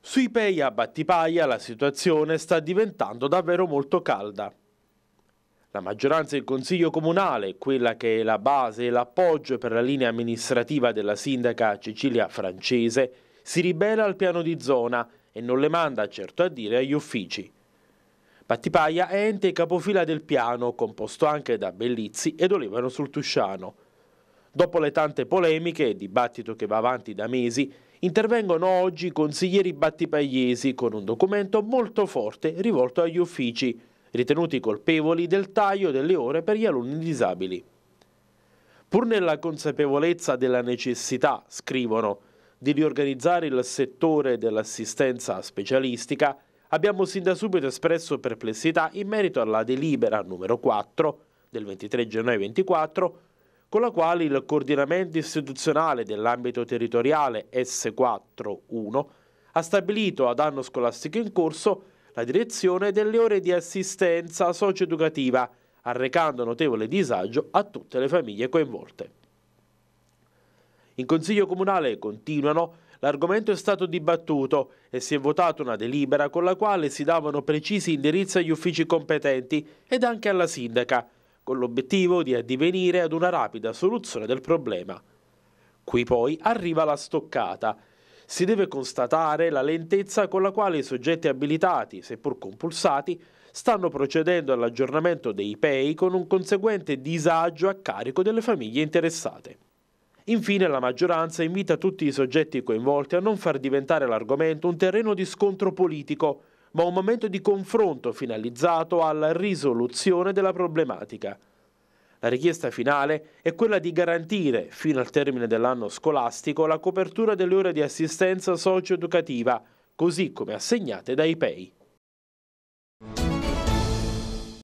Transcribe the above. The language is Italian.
Sui pei a Battipaglia la situazione sta diventando davvero molto calda. La maggioranza del Consiglio Comunale, quella che è la base e l'appoggio per la linea amministrativa della sindaca Cecilia Francese, si ribella al piano di zona e non le manda certo a dire agli uffici. Battipaglia è ente capofila del piano, composto anche da Bellizzi ed Olivano sul Tusciano. Dopo le tante polemiche e dibattito che va avanti da mesi, Intervengono oggi i consiglieri battipagliesi con un documento molto forte rivolto agli uffici, ritenuti colpevoli del taglio delle ore per gli alunni disabili. Pur nella consapevolezza della necessità, scrivono, di riorganizzare il settore dell'assistenza specialistica, abbiamo sin da subito espresso perplessità in merito alla delibera numero 4 del 23 gennaio 24 con la quale il coordinamento istituzionale dell'ambito territoriale S4-1 ha stabilito ad anno scolastico in corso la direzione delle ore di assistenza socioeducativa, arrecando notevole disagio a tutte le famiglie coinvolte. In Consiglio Comunale continuano L'argomento è stato dibattuto e si è votata una delibera con la quale si davano precisi indirizzi agli uffici competenti ed anche alla sindaca, con l'obiettivo di addivenire ad una rapida soluzione del problema. Qui poi arriva la stoccata. Si deve constatare la lentezza con la quale i soggetti abilitati, seppur compulsati, stanno procedendo all'aggiornamento dei PEI con un conseguente disagio a carico delle famiglie interessate. Infine la maggioranza invita tutti i soggetti coinvolti a non far diventare l'argomento un terreno di scontro politico, ma un momento di confronto finalizzato alla risoluzione della problematica. La richiesta finale è quella di garantire, fino al termine dell'anno scolastico, la copertura delle ore di assistenza socio-educativa, così come assegnate dai PEI.